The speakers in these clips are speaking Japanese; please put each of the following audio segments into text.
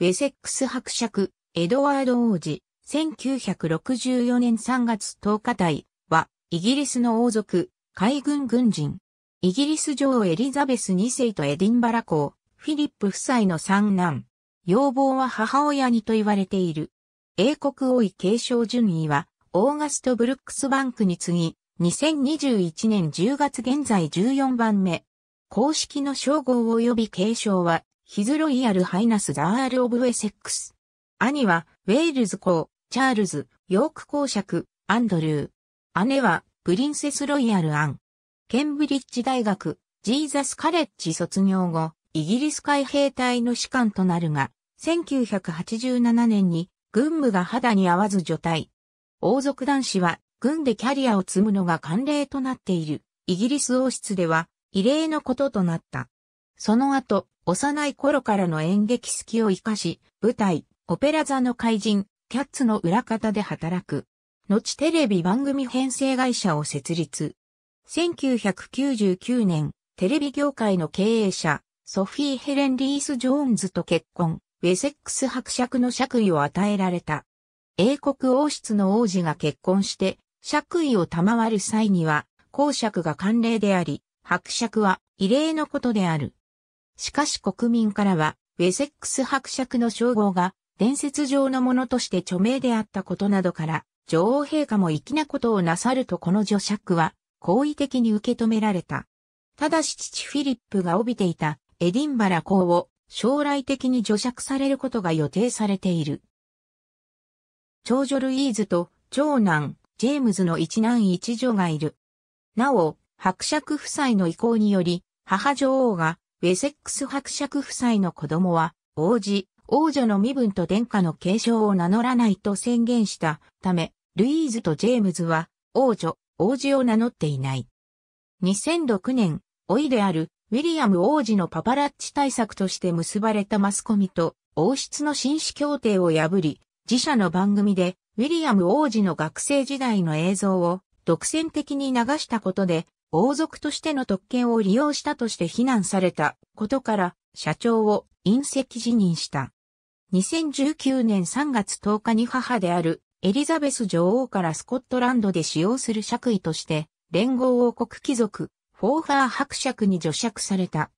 ウェセックス伯爵、エドワード王子、1964年3月10日隊は、イギリスの王族、海軍軍人。イギリス女王エリザベス2世とエディンバラ公、フィリップ夫妻の三男。要望は母親にと言われている。英国王位継承順位は、オーガスト・ブルックスバンクに次ぎ、2021年10月現在14番目。公式の称号及び継承は、ヒズロイヤル・ハイナス・ザ・アール・オブ・ウェセックス。兄は、ウェールズ公、チャールズ、ヨーク公爵、アンドルー。姉は、プリンセス・ロイヤル・アン。ケンブリッジ大学、ジーザス・カレッジ卒業後、イギリス海兵隊の士官となるが、1987年に、軍務が肌に合わず除隊。王族男子は、軍でキャリアを積むのが慣例となっている、イギリス王室では、異例のこととなった。その後、幼い頃からの演劇好きを活かし、舞台、オペラ座の怪人、キャッツの裏方で働く。後テレビ番組編成会社を設立。1999年、テレビ業界の経営者、ソフィー・ヘレン・リース・ジョーンズと結婚、ウェセックス伯爵の爵位を与えられた。英国王室の王子が結婚して、爵位を賜る際には、公爵が慣例であり、伯爵は異例のことである。しかし国民からは、ウェセックス伯爵の称号が伝説上のものとして著名であったことなどから、女王陛下も粋なことをなさるとこの女爵は、好意的に受け止められた。ただし父フィリップが帯びていたエディンバラ公を将来的に除爵されることが予定されている。長女ルイーズと長男ジェームズの一男一女がいる。なお、伯爵夫妻の意向により、母女王がウェセックス伯爵夫妻の子供は、王子、王女の身分と殿下の継承を名乗らないと宣言したため、ルイーズとジェームズは、王女、王子を名乗っていない。2006年、老いである、ウィリアム王子のパパラッチ対策として結ばれたマスコミと、王室の紳士協定を破り、自社の番組で、ウィリアム王子の学生時代の映像を、独占的に流したことで、王族としての特権を利用したとして非難されたことから社長を隕石辞任した。2019年3月10日に母であるエリザベス女王からスコットランドで使用する爵位として連合王国貴族フォーファー伯爵に除爵された。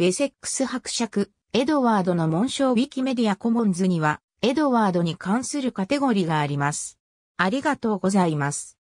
ウェセックス伯爵エドワードの紋章ウィキメディアコモンズにはエドワードに関するカテゴリーがあります。ありがとうございます。